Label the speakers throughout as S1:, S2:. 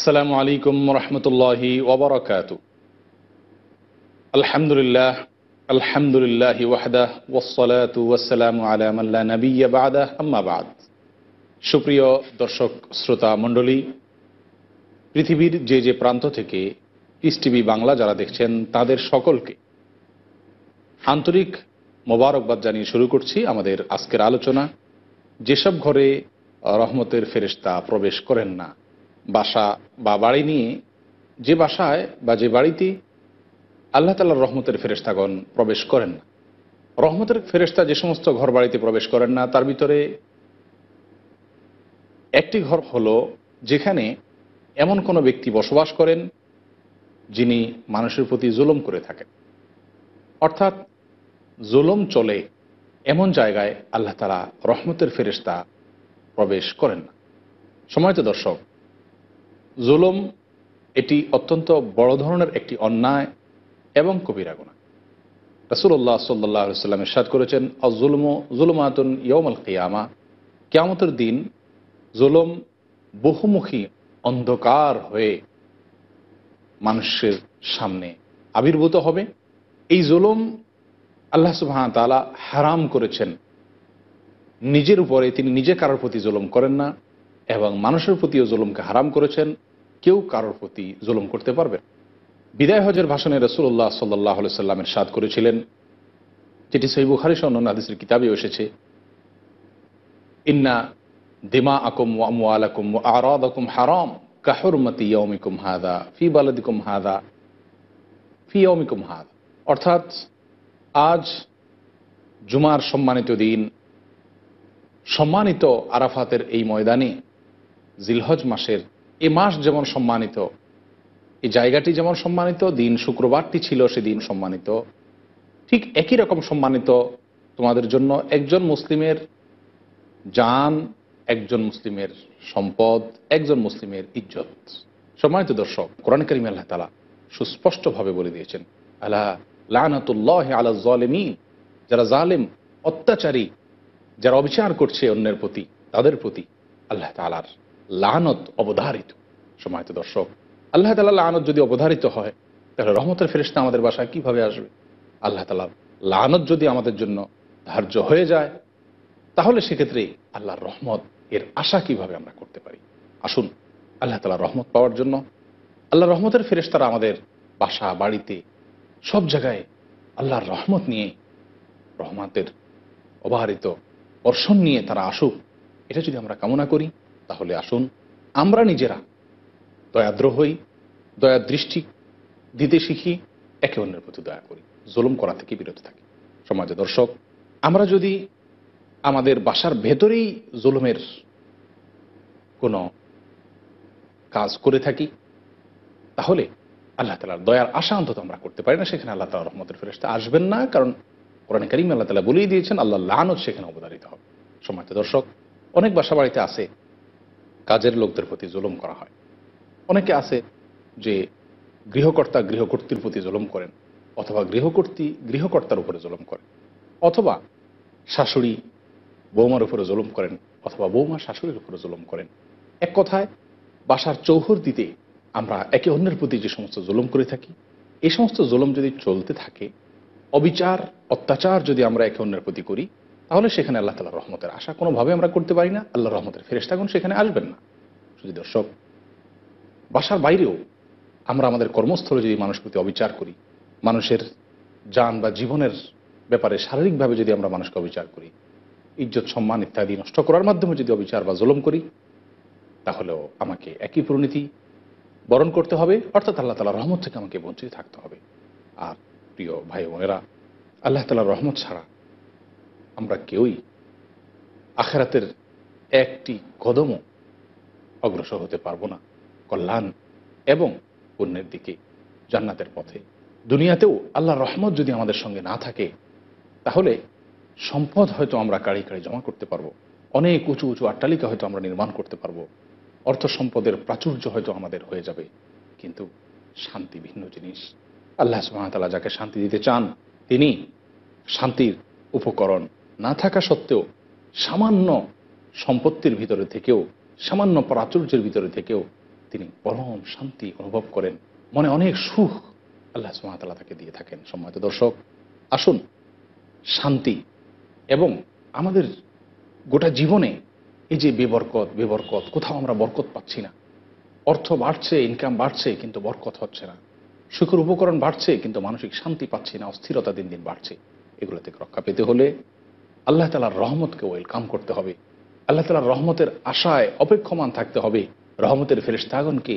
S1: আসসালামু আলাইকুম রহমতুল্লাহি আলহামদুলিল্লাহ আলহামদুলিল্লাহ ওয়াহদাহ ওসলাত ওয়াসালাম আলামাল্লা নবী আম্মাবাদ সুপ্রিয় দর্শক শ্রোতা মণ্ডলী পৃথিবীর যে যে প্রান্ত থেকে ইস টিভি বাংলা যারা দেখছেন তাদের সকলকে আন্তরিক মোবারকবাদ জানিয়ে শুরু করছি আমাদের আজকের আলোচনা যেসব ঘরে রহমতের ফেরিস্তা প্রবেশ করেন না বাসা বা বাড়ি নিয়ে যে বাসায় বা যে বাড়িতে আল্লাহ তাল্লাহ রহমতের ফেরেস্তাগণ প্রবেশ করেন না রহমতের ফেরেস্তা যে সমস্ত ঘর বাড়িতে প্রবেশ করেন না তার ভিতরে একটি ঘর হলো যেখানে এমন কোনো ব্যক্তি বসবাস করেন যিনি মানুষের প্রতি জুলুম করে থাকেন অর্থাৎ জুলুম চলে এমন জায়গায় আল্লাহ তালা রহমতের ফেরিস্তা প্রবেশ করেন না সময়ত দর্শক জুলুম এটি অত্যন্ত বড় ধরনের একটি অন্যায় এবং কবিরা গুণা রাসুল্লাহ সাল্লাহ সাল্লামের সাদ করেছেন অজুলম জুলমাতুন ইয়মল কিয়ামা কেয়ামতের দিন জুলম বহুমুখী অন্ধকার হয়ে মানুষের সামনে আবির্ভূত হবে এই জুলুম আল্লাহ সুবাহতালা হারাম করেছেন নিজের উপরে তিনি নিজে কারোর প্রতি জুলম করেন না এবং মানুষের প্রতিও জুলুমকে হারাম করেছেন কেউ কারোর প্রতি জুলুম করতে পারবে বিদায় হজের ভাষণে রসুল্লাহ সাল্লাহ সাল্লামের সাদ করেছিলেন যেটি সহিবুখারি অন্যান্য হাদিসের কিতাবে এসেছে ইন্না দিমা আকুম আলাকুম আরদ আকুম হারম কাহরমতি ইয়মিকুম হাদা ফি বালাদিকুম হাদা ফি ইয়মিকুম হাদা অর্থাৎ আজ জুমার সম্মানিত দিন সম্মানিত আরাফাতের এই ময়দানে জিলহজ মাসের এ মাস যেমন সম্মানিত এই জায়গাটি যেমন সম্মানিত দিন শুক্রবারটি ছিল সেদিন সম্মানিত ঠিক একই রকম সম্মানিত তোমাদের জন্য একজন মুসলিমের যান একজন মুসলিমের সম্পদ একজন মুসলিমের ইজ্জত সম্মানিত দর্শক কোরআন করিম আল্লাহ তালা সুস্পষ্টভাবে বলে দিয়েছেন আল্লাহ লানাতুল্লাহ আলা জালেমি যারা জালেম অত্যাচারী যারা অবিচার করছে অন্যের প্রতি তাদের প্রতি আল্লাহ তালার লানত অবধারিত সময়ত দর্শক আল্লাহ তালা লানত যদি অবধারিত হয় তাহলে রহমতের ফেরিস্তা আমাদের বাসায় কিভাবে আসবে আল্লাহ তালা লানত যদি আমাদের জন্য ধার্য হয়ে যায় তাহলে সেক্ষেত্রে আল্লাহর রহমত এর আশা কিভাবে আমরা করতে পারি আসুন আল্লাহ তালা রহমত পাওয়ার জন্য আল্লাহ রহমতের ফেরিস্তারা আমাদের বাসা বাড়িতে সব জায়গায় আল্লাহর রহমত নিয়ে রহমতের অবাহিত অর্ষণ নিয়ে তারা আসুক এটা যদি আমরা কামনা করি তাহলে আসুন আমরা নিজেরা দয়াদ্র হই দয়া দৃষ্টি দিতে শিখি একে অন্যের প্রতি দয়া করি জুলুম করা থেকে বিরত থাকি সমাজে দর্শক আমরা যদি আমাদের বাসার ভেতরেই জুলুমের কোন কাজ করে থাকি তাহলে আল্লাহ তালার দয়ার আশা অন্তত আমরা করতে পারি না সেখানে আল্লাহ তালা রহমতের ফেরেস্তে আসবেন না কারণ কোরআন করিম আল্লাহ তালা বলেই দিয়েছেন আল্লাহ লানত সেখানে অবদারিত হবে সমাজ দর্শক অনেক বাসা বাড়িতে আছে কাজের লোকদের প্রতি জুলুম করা হয় অনেকে আছে যে গৃহকর্তা গৃহকর্তীর প্রতি জুলুম করেন অথবা গৃহকর্তী গৃহকর্তার উপরে জুলুম করেন অথবা শাশুড়ি বৌমার উপরে জুলুম করেন অথবা বৌমা শাশুড়ির উপরে জুলুম করেন এক কথায় বাসার চৌহর দিতে আমরা একে অন্যের প্রতি যে সমস্ত জুলুম করে থাকি এই সমস্ত জুলুম যদি চলতে থাকে অবিচার অত্যাচার যদি আমরা একে অন্যের প্রতি করি তাহলে সেখানে আল্লাহ তালার রহমতের আশা কোনোভাবে আমরা করতে পারি না আল্লাহ রহমতের ফেরেস্তাগুন সেখানে আসবেন না শুধু দর্শক বাসার বাইরেও আমরা আমাদের কর্মস্থলে যদি মানুষ প্রতি অবিচার করি মানুষের যান বা জীবনের ব্যাপারে শারীরিকভাবে যদি আমরা মানুষকে অবিচার করি ইজ্জত সম্মান ইত্যাদি নষ্ট করার মাধ্যমে যদি অবিচার বা জলম করি তাহলেও আমাকে একই পরিণতি বরণ করতে হবে অর্থাৎ আল্লাহ তালার রহমত থেকে আমাকে বঞ্চিত থাকতে হবে আর প্রিয় ভাই বোনেরা আল্লাহ তালার রহমত ছাড়া আমরা কেউই আখেরাতের একটি কদমও অগ্রসর হতে পারবো না কল্যাণ এবং পুণ্যের দিকে জান্নাতের পথে দুনিয়াতেও আল্লাহ রহমত যদি আমাদের সঙ্গে না থাকে তাহলে সম্পদ হয়তো আমরা কাড়ি কাড়ি জমা করতে পারবো অনেক উঁচু উঁচু আট্টালিকা হয়তো আমরা নির্মাণ করতে পারবো অর্থ সম্পদের প্রাচুর্য হয়তো আমাদের হয়ে যাবে কিন্তু শান্তি ভিন্ন জিনিস আল্লাহ সুহামতাল্লাহ যাকে শান্তি দিতে চান তিনি শান্তির উপকরণ না থাকা সত্ত্বেও সামান্য সম্পত্তির ভিতরে থেকেও সামান্য প্রাচুর্যের ভিতরে থেকেও তিনি পরম শান্তি অনুভব করেন মনে অনেক সুখ আল্লাহ সুমাতালা তাকে দিয়ে থাকেন সম্মানিত দর্শক আসুন শান্তি এবং আমাদের গোটা জীবনে এই যে বেবরকত বেবরকত কোথাও আমরা বরকত পাচ্ছি না অর্থ বাড়ছে ইনকাম বাড়ছে কিন্তু বরকত হচ্ছে না সুখের উপকরণ বাড়ছে কিন্তু মানসিক শান্তি পাচ্ছি না অস্থিরতা দিন দিন বাড়ছে এগুলো থেকে রক্ষা পেতে হলে আল্লাহ তালার রহমতকে ওয়েলকাম করতে হবে আল্লাহ তালার রহমতের আশায় অপেক্ষমান থাকতে হবে রহমতের ফেরিস্তাগনকে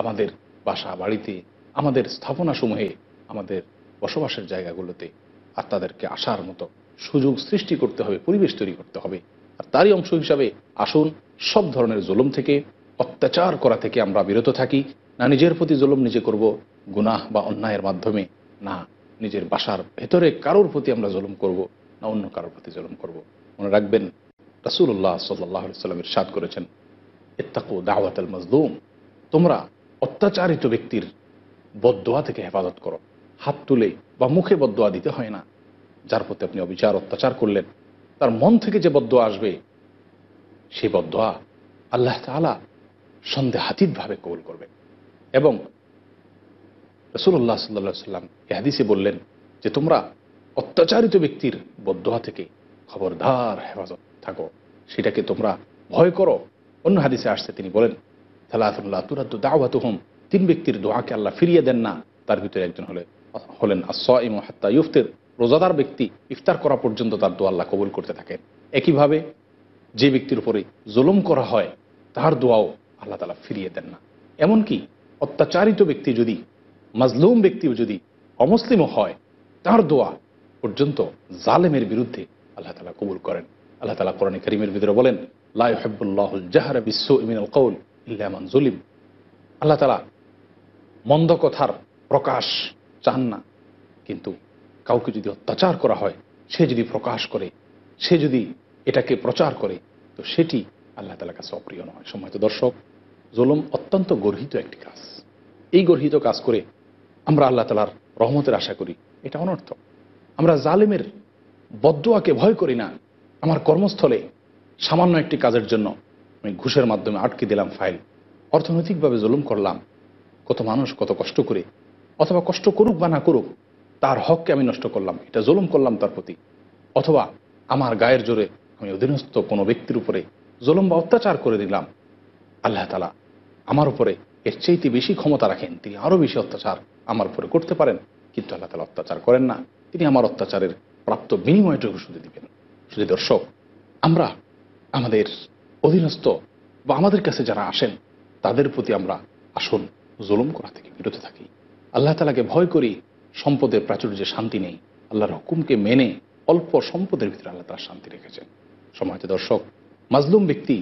S1: আমাদের বাসা বাড়িতে আমাদের স্থাপনাসমূহে আমাদের বসবাসের জায়গাগুলোতে আর তাদেরকে আসার মতো সুযোগ সৃষ্টি করতে হবে পরিবেশ তৈরি করতে হবে আর তারই অংশ হিসাবে আসুন সব ধরনের জুলুম থেকে অত্যাচার করা থেকে আমরা বিরত থাকি না নিজের প্রতি জুলুম নিজে করব গুনাহ বা অন্যায়ের মাধ্যমে না নিজের বাসার ভেতরে কারোর প্রতি আমরা জুলুম করব না অন্য কারোর প্রতি জুলুম করব মনে রাখবেন রাসুল্লাহ সাল্লাহ সাল্লামের সাদ করেছেন এত্তাকু দাওয়াত আল মজলুম তোমরা অত্যাচারিত ব্যক্তির বদোয়া থেকে হেফাজত করো হাত তুলে বা মুখে বদোয়া দিতে হয় না যার প্রতি আপনি অবিচার অত্যাচার করলেন তার মন থেকে যে বদোয়া আসবে সেই বদোয়া আল্লাহ তালা সন্দেহাতীতভাবে কবুল করবে এবং রসুল্লাহ সাল্লাহ সাল্লাম এহাদিসে বললেন যে তোমরা অত্যাচারিত ব্যক্তির বদোয়া থেকে খবরদার হেফাজত থাকো সেটাকে তোমরা ভয় করো অন্য হাদিসে আসছে তিনি বলেন সালাহুল্লাহ তুরাদ্দু দাওয়াত হুম তিন ব্যক্তির দোয়াকে আল্লাহ ফিরিয়ে দেন না তার ভিতরে একজন হলে হলেন আসম হাত্তা ইফতের রোজাদার ব্যক্তি ইফতার করা পর্যন্ত তার দোয়া আল্লাহ কবুল করতে থাকেন একইভাবে যে ব্যক্তির উপরে জুলুম করা হয় তার দোয়াও আল্লাহ তালা ফিরিয়ে দেন না এমনকি অত্যাচারিত ব্যক্তি যদি মাজলুম ব্যক্তিও যদি অমুসলিমও হয় তার দোয়া পর্যন্ত জালেমের বিরুদ্ধে আল্লাহ তালা কবুল করেন আল্লাহ তালা কোরআন করিমের ভিতরে বলেন লাইহাবুল্লাহুল জাহার বিশ্ব ইমিনুল কৌল ইল্লামান জুলিম আল্লাহ তালা মন্দ কথার প্রকাশ চান না কিন্তু কাউকে যদি অত্যাচার করা হয় সে যদি প্রকাশ করে সে যদি এটাকে প্রচার করে তো সেটি আল্লাহ তালার কাছে অপ্রিয় নয় সম্মানিত দর্শক জোলম অত্যন্ত গর্হিত একটি কাজ এই গর্হিত কাজ করে আমরা আল্লাহ তালার রহমতের আশা করি এটা অনর্থক আমরা জালেমের বদুয়াকে ভয় করি না আমার কর্মস্থলে সামান্য একটি কাজের জন্য আমি ঘুষের মাধ্যমে আটকে দিলাম ফাইল অর্থনৈতিকভাবে জুলুম করলাম কত মানুষ কত কষ্ট করে অথবা কষ্ট করুক বা না করুক তার হককে আমি নষ্ট করলাম এটা জুলুম করলাম তার প্রতি অথবা আমার গায়ের জোরে আমি অধীনস্থ কোনো ব্যক্তির উপরে জুলুম বা অত্যাচার করে দিলাম আল্লাহ তালা আমার উপরে এর চেয়েতে বেশি ক্ষমতা রাখেন তিনি আরও বেশি অত্যাচার আমার উপরে করতে পারেন কিন্তু আল্লাহ তালা অত্যাচার করেন না তিনি আমার অত্যাচারের প্রাপ্ত বিনিময়টুকু শুধু দিবেন শুধু দর্শক আমরা আমাদের অধীনস্থ বা আমাদের কাছে যারা আসেন তাদের প্রতি আমরা আসুন জুলুম করা থেকে বিরত থাকি আল্লাহ তালাকে ভয় করি সম্পদের প্রাচুর্যে শান্তি নেই আল্লাহর হুকুমকে মেনে অল্প সম্পদের ভিতরে আল্লাহ তালা শান্তি রেখেছেন সমাজ দর্শক মাজলুম ব্যক্তি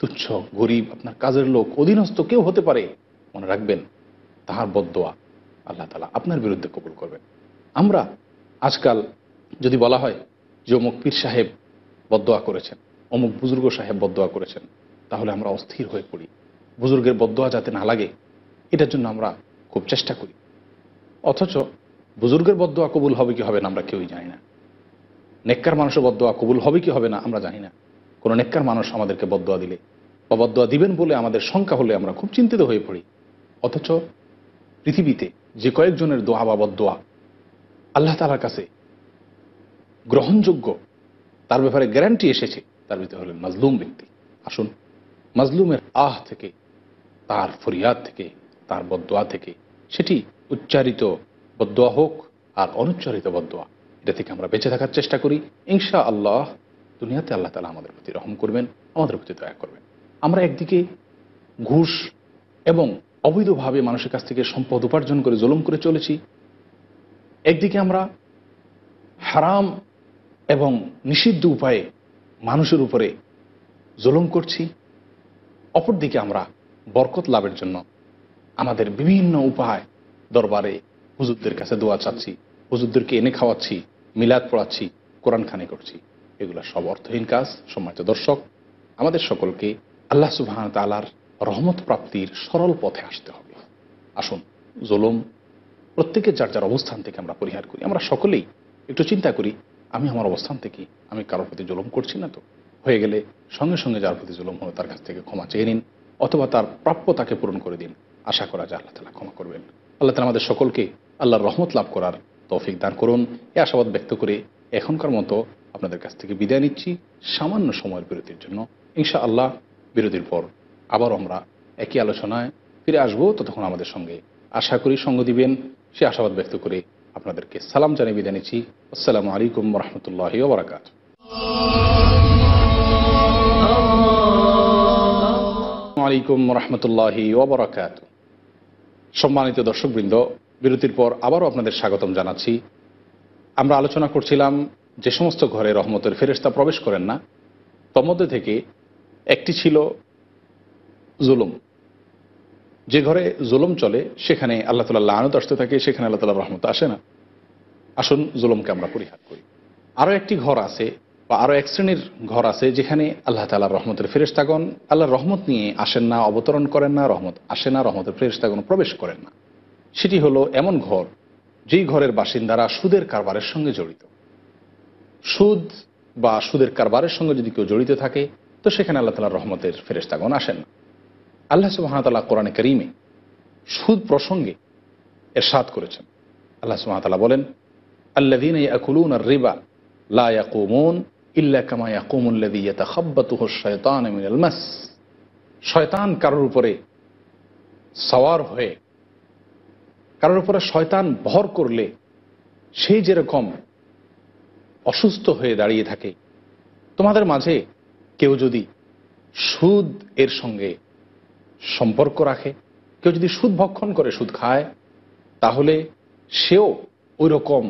S1: তুচ্ছ গরিব আপনার কাজের লোক অধীনস্থ কেউ হতে পারে মনে রাখবেন তাহার বদোয়া আল্লাহ তালা আপনার বিরুদ্ধে কবুল করবেন আমরা আজকাল যদি বলা হয় যে অমুক পীর সাহেব বদোয়া করেছেন অমুক বুজুর্গ সাহেব বদোয়া করেছেন তাহলে আমরা অস্থির হয়ে পড়ি বুজুর্গের বদোয়া যাতে না লাগে এটার জন্য আমরা খুব চেষ্টা করি অথচ বুজুর্গের বদোয়া কবুল হবে কি হবে না আমরা কেউই জানি না নেককার মানুষের বদোয়া কবুল হবে কি হবে না আমরা জানি না কোনো নেককার মানুষ আমাদেরকে বদোয়া দিলে বা বদোয়া দিবেন বলে আমাদের শঙ্কা হলে আমরা খুব চিন্তিত হয়ে পড়ি অথচ পৃথিবীতে যে কয়েকজনের দোয়া বা বদোয়া আল্লাহ তালার কাছে গ্রহণযোগ্য তার ব্যাপারে গ্যারান্টি এসেছে তার ভিতরে হলেন মাজলুম ব্যক্তি আসুন মাজলুমের আহ থেকে তার ফরিয়াদ থেকে তার বদোয়া থেকে সেটি উচ্চারিত বদোয়া হোক আর অনুচ্চারিত বদোয়া এটা থেকে আমরা বেঁচে থাকার চেষ্টা করি ইনশা আল্লাহ দুনিয়াতে আল্লাহ তালা আমাদের প্রতি রহম করবেন আমাদের প্রতি দয়া করবেন আমরা একদিকে ঘুষ এবং অবৈধভাবে মানুষের কাছ থেকে সম্পদ উপার্জন করে জুলুম করে চলেছি একদিকে আমরা হারাম এবং নিষিদ্ধ উপায়ে মানুষের উপরে জুলুম করছি অপরদিকে আমরা বরকত লাভের জন্য আমাদের বিভিন্ন উপায় দরবারে হুজুরদের কাছে দোয়া চাচ্ছি হুজুরদেরকে এনে খাওয়াচ্ছি মিলাদ পড়াচ্ছি কোরআন খানে করছি এগুলো সব অর্থহীন কাজ সম্মানিত দর্শক আমাদের সকলকে আল্লাহ সুবাহ তালার রহমত প্রাপ্তির সরল পথে আসতে হবে আসুন জোলম প্রত্যেকে যার যার অবস্থান থেকে আমরা পরিহার করি আমরা সকলেই একটু চিন্তা করি আমি আমার অবস্থান থেকে আমি কারোর প্রতি জুলুম করছি না তো হয়ে গেলে সঙ্গে সঙ্গে যার প্রতি জুলুম হলো তার কাছ থেকে ক্ষমা চেয়ে নিন অথবা তার প্রাপ্য তাকে পূরণ করে দিন আশা করা যায় আল্লাহ তালা ক্ষমা করবেন আল্লাহ তালা আমাদের সকলকে আল্লাহর রহমত লাভ করার তৌফিক দান করুন এ আশাবাদ ব্যক্ত করে এখনকার মতো আপনাদের কাছ থেকে বিদায় নিচ্ছি সামান্য সময়ের বিরতির জন্য ইনশা আল্লাহ বিরতির পর আবার আমরা একই আলোচনায় ফিরে আসবো ততক্ষণ আমাদের সঙ্গে আশা করি সঙ্গ দিবেন সে আশাবাদ ব্যক্ত করে আপনাদেরকে সালাম জানিয়ে বিদায় নিচ্ছি আসসালামু আলাইকুম রহমতুল্লাহ ওবরাকাতু আলাইকুম রহমতুল্লাহি ওবরাকাত সম্মানিত দর্শকবৃন্দ বিরতির পর আবারও আপনাদের স্বাগতম জানাচ্ছি আমরা আলোচনা করছিলাম যে সমস্ত ঘরে রহমতের ফেরেস্তা প্রবেশ করেন না তন্মধ্যে থেকে একটি ছিল জুলুম যে ঘরে জুলুম চলে সেখানে আল্লাহ তালা লানত আসতে থাকে সেখানে আল্লাহ তালা রহমত আসে না আসুন জুলুমকে আমরা পরিহার করি আরও একটি ঘর আছে বা আরও এক শ্রেণীর ঘর আছে যেখানে আল্লাহ তালা রহমতের ফেরেস্তাগণ আল্লাহ রহমত নিয়ে আসেন না অবতরণ করেন না রহমত আসে না রহমতের ফেরেস্তাগণ প্রবেশ করেন না সেটি হলো এমন ঘর যেই ঘরের বাসিন্দারা সুদের কারবারের সঙ্গে জড়িত সুদ বা সুদের কারবারের সঙ্গে যদি কেউ জড়িত থাকে তো সেখানে আল্লাহ তালার রহমতের ফেরেস্তাগণ আসেন না আল্লাহ সুবাহতাল্লাহ কোরআনে করিমে সুদ প্রসঙ্গে এর এরশাদ করেছেন আল্লাহ সুবাহতাল্লাহ বলেন দিন আকুলুন আর রিবা লা ইল্লা কামায়া ইয়াকুমুল্লাদি ইয়াতা শয়তান শয়তান কারোর উপরে সওয়ার হয়ে কারোর উপরে শয়তান ভর করলে সেই যেরকম অসুস্থ হয়ে দাঁড়িয়ে থাকে তোমাদের মাঝে কেউ যদি সুদ এর সঙ্গে সম্পর্ক রাখে কেউ যদি সুদ ভক্ষণ করে সুদ খায় তাহলে সেও ওই রকম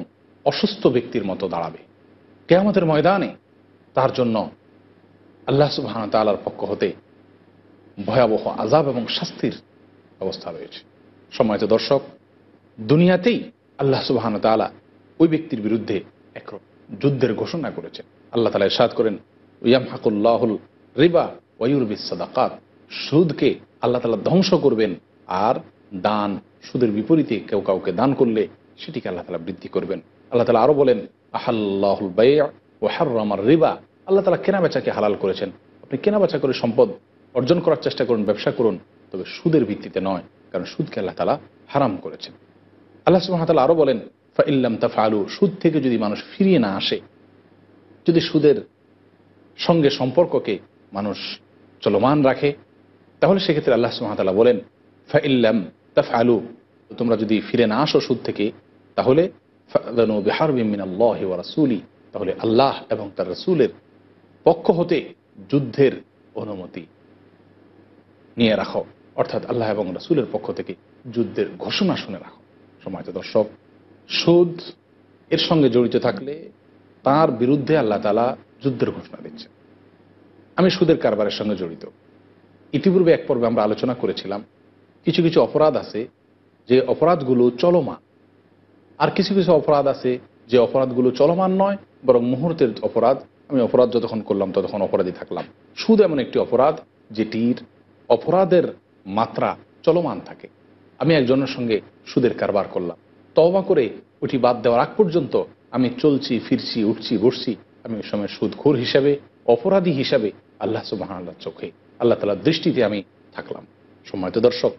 S1: অসুস্থ ব্যক্তির মতো দাঁড়াবে কে আমাদের ময়দানে তার জন্য আল্লাহ সুবাহান তালার পক্ষ হতে ভয়াবহ আজাব এবং শাস্তির অবস্থা রয়েছে সময়ত দর্শক দুনিয়াতেই আল্লাহ সুবাহান তালা ওই ব্যক্তির বিরুদ্ধে এক যুদ্ধের ঘোষণা করেছে আল্লাহ তালা ইসাদ করেন ইয়াম হাকুল্লাহুল রিবা ওয়ুর সাদাকাত সুদকে আল্লাহ তালা ধ্বংস করবেন আর দান সুদের বিপরীতে কেউ কাউকে দান করলে সেটিকে আল্লাহ তালা বৃদ্ধি করবেন আল্লাহ তালা আরও বলেন আহাল্লাহুল বাইয়া ও হার্রামার রিবা আল্লাহ তালা কেনাবেচাকে হালাল করেছেন আপনি কেনাবেচা করে সম্পদ অর্জন করার চেষ্টা করুন ব্যবসা করুন তবে সুদের ভিত্তিতে নয় কারণ সুদকে আল্লাহ তালা হারাম করেছেন আল্লাহ সুহামতাল আরও বলেন ইল্লাম তা ফালু সুদ থেকে যদি মানুষ ফিরিয়ে না আসে যদি সুদের সঙ্গে সম্পর্ককে মানুষ চলমান রাখে তাহলে সেক্ষেত্রে আল্লাহ সুহামতাল্লাহ বলেন ফাইল্লাম তাফ আলু তোমরা যদি ফিরে না আসো সুদ থেকে তাহলে বিহার বিমিন আল্লাহ রাসুলি তাহলে আল্লাহ এবং তার রসুলের পক্ষ হতে যুদ্ধের অনুমতি নিয়ে রাখো অর্থাৎ আল্লাহ এবং রসুলের পক্ষ থেকে যুদ্ধের ঘোষণা শুনে রাখো সময় দর্শক সুদ এর সঙ্গে জড়িত থাকলে তার বিরুদ্ধে আল্লাহ তালা যুদ্ধের ঘোষণা দিচ্ছে আমি সুদের কারবারের সঙ্গে জড়িত ইতিপূর্বে এক পর্বে আমরা আলোচনা করেছিলাম কিছু কিছু অপরাধ আছে যে অপরাধগুলো চলমান আর কিছু কিছু অপরাধ আছে যে অপরাধগুলো চলমান নয় বরং মুহূর্তের অপরাধ আমি অপরাধ যতক্ষণ করলাম ততক্ষণ অপরাধী থাকলাম সুদ এমন একটি অপরাধ যেটির অপরাধের মাত্রা চলমান থাকে আমি একজনের সঙ্গে সুদের কারবার করলাম তবা করে ওটি বাদ দেওয়ার আগ পর্যন্ত আমি চলছি ফিরছি উঠছি বসছি আমি ওই সময় সুদঘোর হিসাবে অপরাধী হিসাবে আল্লাহ সুবাহ চোখে আল্লাহ তালার দৃষ্টিতে আমি থাকলাম সম্মানিত দর্শক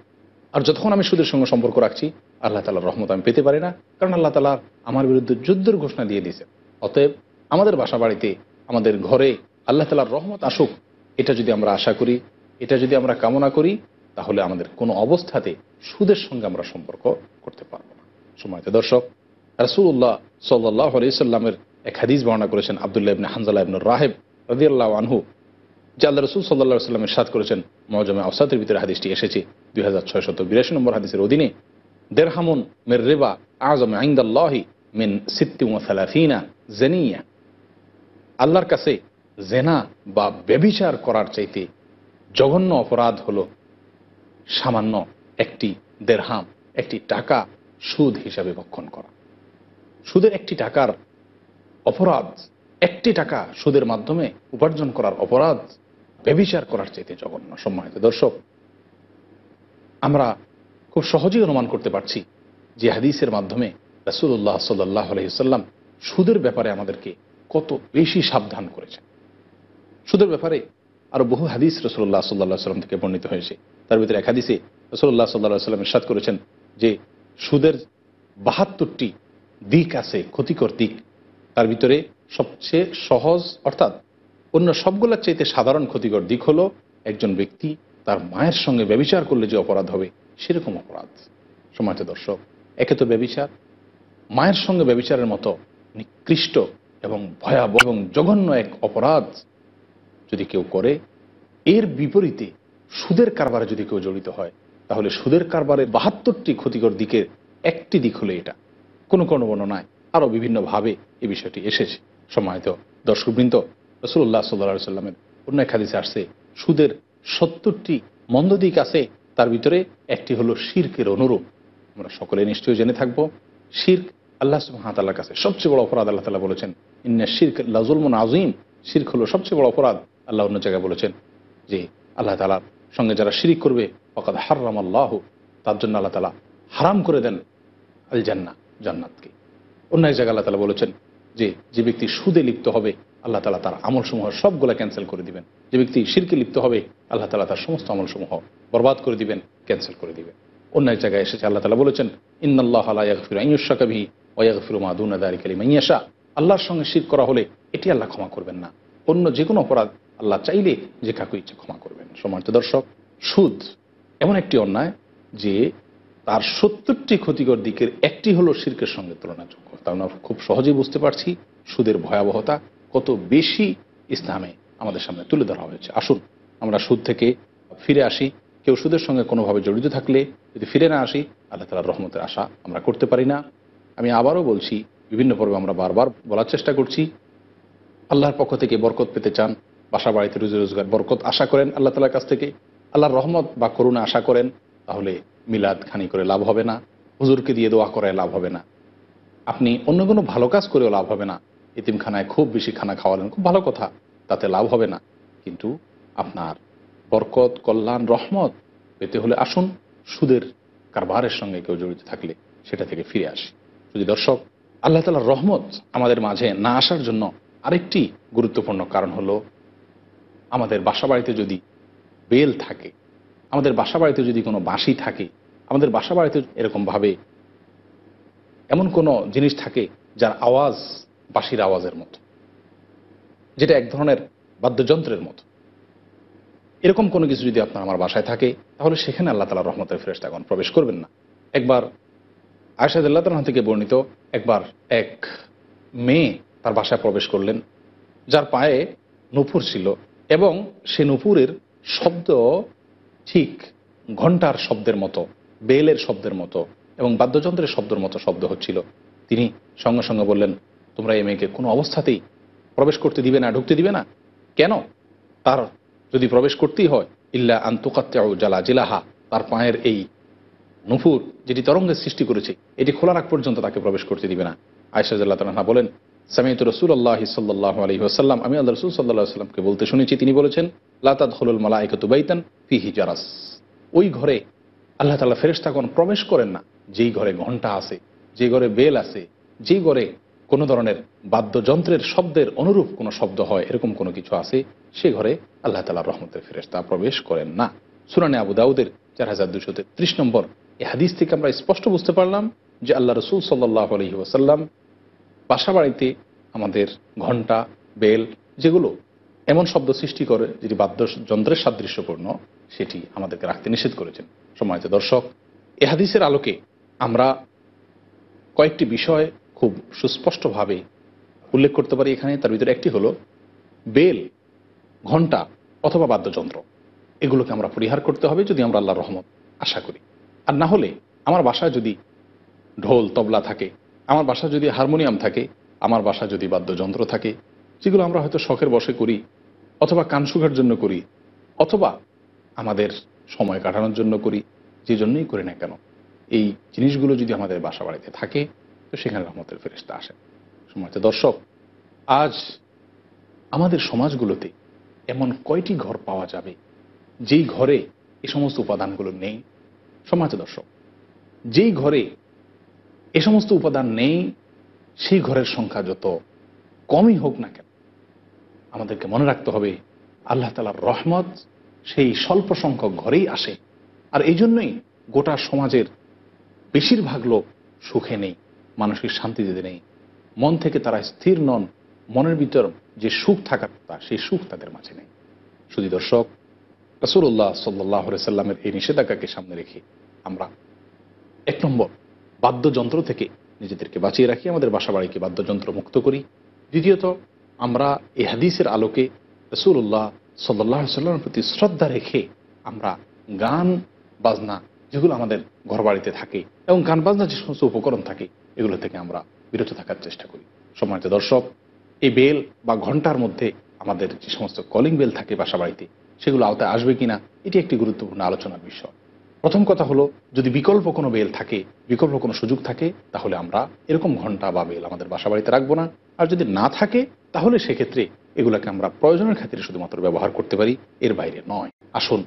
S1: আর যতক্ষণ আমি সুদের সঙ্গে সম্পর্ক রাখছি আল্লাহ তালার রহমত আমি পেতে পারি না কারণ আল্লাহ তালা আমার বিরুদ্ধে যুদ্ধের ঘোষণা দিয়ে দিয়েছে অতএব আমাদের বাসা বাড়িতে আমাদের ঘরে আল্লাহ তালার রহমত আসুক এটা যদি আমরা আশা করি এটা যদি আমরা কামনা করি তাহলে আমাদের কোনো অবস্থাতে সুদের সঙ্গে আমরা সম্পর্ক করতে পারব না সময়তে দর্শক রাসুল্লাহ সাল্লাহ আলিয়াল্লামের এক হাদিস বর্ণনা করেছেন আবদুল্লাহ ইবনে হানজাল্লাহ ইবনুর রাহেব রাজিয়াল্লাহ আনহু জাল্লা রসুল সাল্লা সাল্লামের সাদ করেছেন মজমে আফসাতের ভিতরে হাদিসটি এসেছে দুই হাজার ছয় শত বিরাশি নম্বর হাদিসের অধীনে দেরহামুন মের রেবা আজম আইন্দাল্লাহি মিন সিত্তিমালাফিনা জেনিয়া আল্লাহর কাছে জেনা বা ব্যবিচার করার চাইতে জঘন্য অপরাধ হল সামান্য একটি দেড়হাম একটি টাকা সুদ হিসাবে ভক্ষণ করা সুদের একটি টাকার অপরাধ একটি টাকা সুদের মাধ্যমে উপার্জন করার অপরাধ ব্যবিচার করার চাইতে জঘন্য সম্মানিত দর্শক আমরা খুব সহজেই অনুমান করতে পারছি যে হাদিসের মাধ্যমে রাসুল্লাহ সাল্লাহ আলহিসাল্লাম সুদের ব্যাপারে আমাদেরকে কত বেশি সাবধান করেছেন সুদের ব্যাপারে আরও বহু হাদিস রসুল্লাহ সাল্লাহ সাল্লাম থেকে বর্ণিত হয়েছে তার ভিতরে এক হাদিসে রসুল্লাহ সাল্লাহ সাল্লাম ইসাদ করেছেন যে সুদের বাহাত্তরটি দিক আছে ক্ষতিকর দিক তার ভিতরে সবচেয়ে সহজ অর্থাৎ অন্য সবগুলোর চাইতে সাধারণ ক্ষতিকর দিক হলো একজন ব্যক্তি তার মায়ের সঙ্গে ব্যবিচার করলে যে অপরাধ হবে সেরকম অপরাধ সমাজ দর্শক একে তো ব্যবিচার মায়ের সঙ্গে ব্যবিচারের মতো নিকৃষ্ট এবং ভয়াবহ এবং জঘন্য এক অপরাধ যদি কেউ করে এর বিপরীতে সুদের কারবারে যদি কেউ জড়িত হয় তাহলে সুদের কারবারে বাহাত্তরটি ক্ষতিকর দিকের একটি দিক হলো এটা কোনো কোনো বর্ণনায় আরও বিভিন্নভাবে এ বিষয়টি এসেছে সমাহিত দর্শকবৃন্দ রসুল্লাহ সাল্লা সাল্লামের অন্য এক হাদিসে আসছে সুদের সত্তরটি মন্দ দিক আছে তার ভিতরে একটি হলো শির্কের অনুরূপ আমরা সকলে নিশ্চয়ই জেনে থাকবো শির্ক আল্লাহ সুহাতাল্লার কাছে সবচেয়ে বড় অপরাধ আল্লাহ তালা বলেছেন ইন্না শির্ক লাজুলমন আজিম শির্ক হলো সবচেয়ে বড় অপরাধ আল্লাহ অন্য জায়গায় বলেছেন যে আল্লাহ তালার সঙ্গে যারা শিরিক করবে ফকাত হারাম আল্লাহ তার জন্য আল্লাহ তালা হারাম করে দেন আল জান্না জান্নাতকে অন্য এক জায়গায় আল্লাহ তালা বলেছেন যে যে ব্যক্তি সুদে লিপ্ত হবে আল্লাহ তালা তার আমলসমূহ সবগুলো ক্যান্সেল করে দিবেন যে ব্যক্তি শিরকে লিপ্ত হবে আল্লাহ তালা তার সমস্ত আমলসমূহ বরবাদ করে দিবেন ক্যান্সেল করে দিবেন অন্য এক জায়গায় এসেছে আল্লাহ তালা বলেছেন ইন্নাল্লাহ আলাইফির আইয়ুসা ওয়াইফির মাদুন আদারি কালিম আল্লাহর সঙ্গে শির করা হলে এটি আল্লাহ ক্ষমা করবেন না অন্য যে কোনো অপরাধ আল্লাহ চাইলে যে কাকু ইচ্ছে ক্ষমা করবেন সমার্থ দর্শক সুদ এমন একটি অন্যায় যে তার সত্তরটি ক্ষতিকর দিকের একটি হলো শির্কের সঙ্গে তুলনাযোগ্য তা মানে আমরা খুব সহজেই বুঝতে পারছি সুদের ভয়াবহতা কত বেশি ইসলামে আমাদের সামনে তুলে ধরা হয়েছে আসুন আমরা সুদ থেকে ফিরে আসি কেউ সুদের সঙ্গে কোনোভাবে জড়িত থাকলে যদি ফিরে না আসি আল্লাহ তালার রহমতের আশা আমরা করতে পারি না আমি আবারও বলছি বিভিন্ন পর্বে আমরা বারবার বলার চেষ্টা করছি আল্লাহর পক্ষ থেকে বরকত পেতে চান বাসা বাড়িতে রুজি রোজগার বরকত আশা করেন আল্লাহ তালার কাছ থেকে আল্লাহর রহমত বা করুণা আশা করেন তাহলে মিলাদ খানি করে লাভ হবে না হুজুরকে দিয়ে দোয়া করায় লাভ হবে না আপনি অন্য কোনো ভালো কাজ করেও লাভ হবে না ইতিমখানায় খুব বেশি খানা খাওয়ালেন খুব ভালো কথা তাতে লাভ হবে না কিন্তু আপনার বরকত কল্যাণ রহমত পেতে হলে আসুন সুদের কারবারের সঙ্গে কেউ জড়িত থাকলে সেটা থেকে ফিরে আসে যদি দর্শক আল্লাহ তালার রহমত আমাদের মাঝে না আসার জন্য আরেকটি গুরুত্বপূর্ণ কারণ হল আমাদের বাসাবাড়িতে যদি বেল থাকে আমাদের বাসাবাড়িতে যদি কোনো বাঁশি থাকে আমাদের বাসাবাড়িতে এরকমভাবে এমন কোনো জিনিস থাকে যার আওয়াজ বাঁশির আওয়াজের মতো যেটা এক ধরনের বাদ্যযন্ত্রের মতো এরকম কোনো কিছু যদি আপনার আমার বাসায় থাকে তাহলে সেখানে আল্লাহ তালা রহমতের ফেরেস্তাগণ প্রবেশ করবেন না একবার আয়সাদ আল্লাহ তালা থেকে বর্ণিত একবার এক মেয়ে তার বাসায় প্রবেশ করলেন যার পায়ে নূপুর ছিল এবং সে নূপুরের শব্দ ঠিক ঘন্টার শব্দের মতো বেলের শব্দের মতো এবং বাদ্যযন্ত্রের শব্দের মতো শব্দ হচ্ছিল তিনি সঙ্গে সঙ্গে বললেন তোমরা এই মেয়েকে কোনো অবস্থাতেই প্রবেশ করতে দিবে না ঢুকতে দিবে না কেন তার যদি প্রবেশ করতেই হয় ইল্লা আন্তকাত্যাও জালা জিলাহা তার পায়ের এই নুফুর যেটি তরঙ্গের সৃষ্টি করেছে এটি খোলা রাখ পর্যন্ত তাকে প্রবেশ করতে দিবে না আয়সাজ আল্লাহ তালাহা বলেন সামিত রসুল আল্লাহ সাল্লাহ আলী আসাল্লাম আমি আল্লাহ রসুল সাল্লাহ সাল্লামকে বলতে শুনেছি তিনি বলেছেন লাতাদ হলুল মালায়কা তুবাইতান ফিহি জারাস ওই ঘরে আল্লাহ তালা ফেরেস্তাগণ প্রবেশ করেন না যেই ঘরে ঘন্টা আছে যে ঘরে বেল আছে যে ঘরে কোনো ধরনের বাদ্যযন্ত্রের শব্দের অনুরূপ কোনো শব্দ হয় এরকম কোনো কিছু আছে সে ঘরে আল্লাহ তালা রহমতের তা প্রবেশ করেন না সুনানে আবু দাউদের চার হাজার দুশো তেত্রিশ নম্বর এ হাদিস থেকে আমরা স্পষ্ট বুঝতে পারলাম যে আল্লাহ রসুল সাল্লাহ আলহি ওসাল্লাম বাসা বাড়িতে আমাদের ঘণ্টা বেল যেগুলো এমন শব্দ সৃষ্টি করে যেটি বাদ্যযন্ত্রের সাদৃশ্যপূর্ণ সেটি আমাদেরকে রাখতে নিষেধ করেছেন সমাজ দর্শক এহাদিসের আলোকে আমরা কয়েকটি বিষয় খুব সুস্পষ্টভাবে উল্লেখ করতে পারি এখানে তার ভিতরে একটি হলো বেল ঘন্টা অথবা বাদ্যযন্ত্র এগুলোকে আমরা পরিহার করতে হবে যদি আমরা আল্লাহর রহমত আশা করি আর না হলে আমার বাসায় যদি ঢোল তবলা থাকে আমার বাসা যদি হারমোনিয়াম থাকে আমার বাসা যদি বাদ্যযন্ত্র থাকে যেগুলো আমরা হয়তো শখের বসে করি অথবা কানসুখার জন্য করি অথবা আমাদের সময় কাটানোর জন্য করি যে জন্যই করি না কেন এই জিনিসগুলো যদি আমাদের বাসা বাড়িতে থাকে তো সেখানে রহমতের ফেরিস্তা আসেন সমাজে দর্শক আজ আমাদের সমাজগুলোতে এমন কয়টি ঘর পাওয়া যাবে যেই ঘরে এ সমস্ত উপাদানগুলো নেই সমাজ দর্শক যেই ঘরে এ সমস্ত উপাদান নেই সেই ঘরের সংখ্যা যত কমই হোক না কেন আমাদেরকে মনে রাখতে হবে আল্লাহ তালার রহমত সেই স্বল্প সংখ্যক ঘরেই আসে আর এই জন্যই গোটা সমাজের বেশিরভাগ লোক সুখে নেই মানসিক শান্তি দিতে নেই মন থেকে তারা স্থির নন মনের ভিতর যে সুখ থাকার কথা সেই সুখ তাদের মাঝে নেই শুধু দর্শক রসুল্লাহ সাল্লাহ সাল্লামের এই নিষেধাজ্ঞাকে সামনে রেখে আমরা এক নম্বর বাদ্যযন্ত্র থেকে নিজেদেরকে বাঁচিয়ে রাখি আমাদের বাসাবাড়িকে বাদ্যযন্ত্র মুক্ত করি দ্বিতীয়ত আমরা এ হাদিসের আলোকে রসুল্লাহ সাল্লাহ সাল্লামের প্রতি শ্রদ্ধা রেখে আমরা গান বাজনা যেগুলো আমাদের ঘরবাড়িতে থাকে এবং গান বাজনা যে সমস্ত উপকরণ থাকে এগুলো থেকে আমরা বিরত থাকার চেষ্টা করি সম্মানিত দর্শক এই বেল বা ঘন্টার মধ্যে আমাদের যে সমস্ত কলিং বেল থাকে বাসা বাড়িতে সেগুলো আওতায় আসবে কিনা এটি একটি গুরুত্বপূর্ণ আলোচনার বিষয় প্রথম কথা হলো যদি বিকল্প কোনো বেল থাকে বিকল্প কোনো সুযোগ থাকে তাহলে আমরা এরকম ঘন্টা বা বেল আমাদের বাসা বাড়িতে রাখবো না আর যদি না থাকে তাহলে সেক্ষেত্রে এগুলোকে আমরা প্রয়োজনের ক্ষেত্রে শুধুমাত্র ব্যবহার করতে পারি এর বাইরে নয় আসুন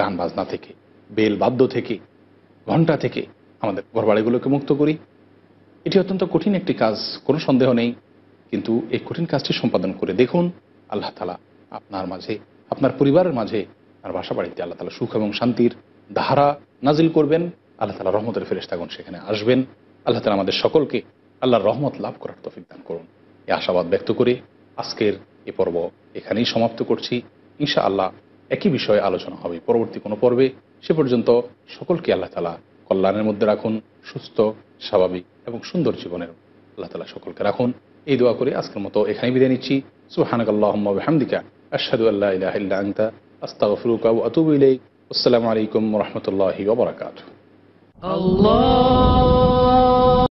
S1: গান বাজনা থেকে বেল বাদ্য থেকে ঘন্টা থেকে আমাদের ঘরবাড়িগুলোকে মুক্ত করি এটি অত্যন্ত কঠিন একটি কাজ কোনো সন্দেহ নেই কিন্তু এই কঠিন কাজটি সম্পাদন করে দেখুন আল্লাহ তালা আপনার মাঝে আপনার পরিবারের মাঝে আপনার বাসা বাড়িতে আল্লাহ তালা সুখ এবং শান্তির ধারা নাজিল করবেন আল্লাহ তালা রহমতের ফেরেস্তাগণ সেখানে আসবেন আল্লাহ তালা আমাদের সকলকে আল্লাহর রহমত লাভ করার তফিক দান করুন এই আশাবাদ ব্যক্ত করে আজকের এ পর্ব এখানেই সমাপ্ত করছি ইনশা আল্লাহ একই বিষয়ে আলোচনা হবে পরবর্তী কোনো পর্বে সে পর্যন্ত সকলকে আল্লাহ তালা কল্যাণের মধ্যে রাখুন সুস্থ স্বাভাবিক এবং সুন্দর জীবনের আল্লাহ তালা সকলকে রাখুন এই দোয়া করে আজকের মতো এখানেই বিদায় নিচ্ছি সুহানকাল্লাহমদিকা আশাদু আল্লাহ আংতা আস্তাফরুকা আতুব আসসালামু আলাইকুম রহমতুল্লাহ ওবরাকাত আল্লাহ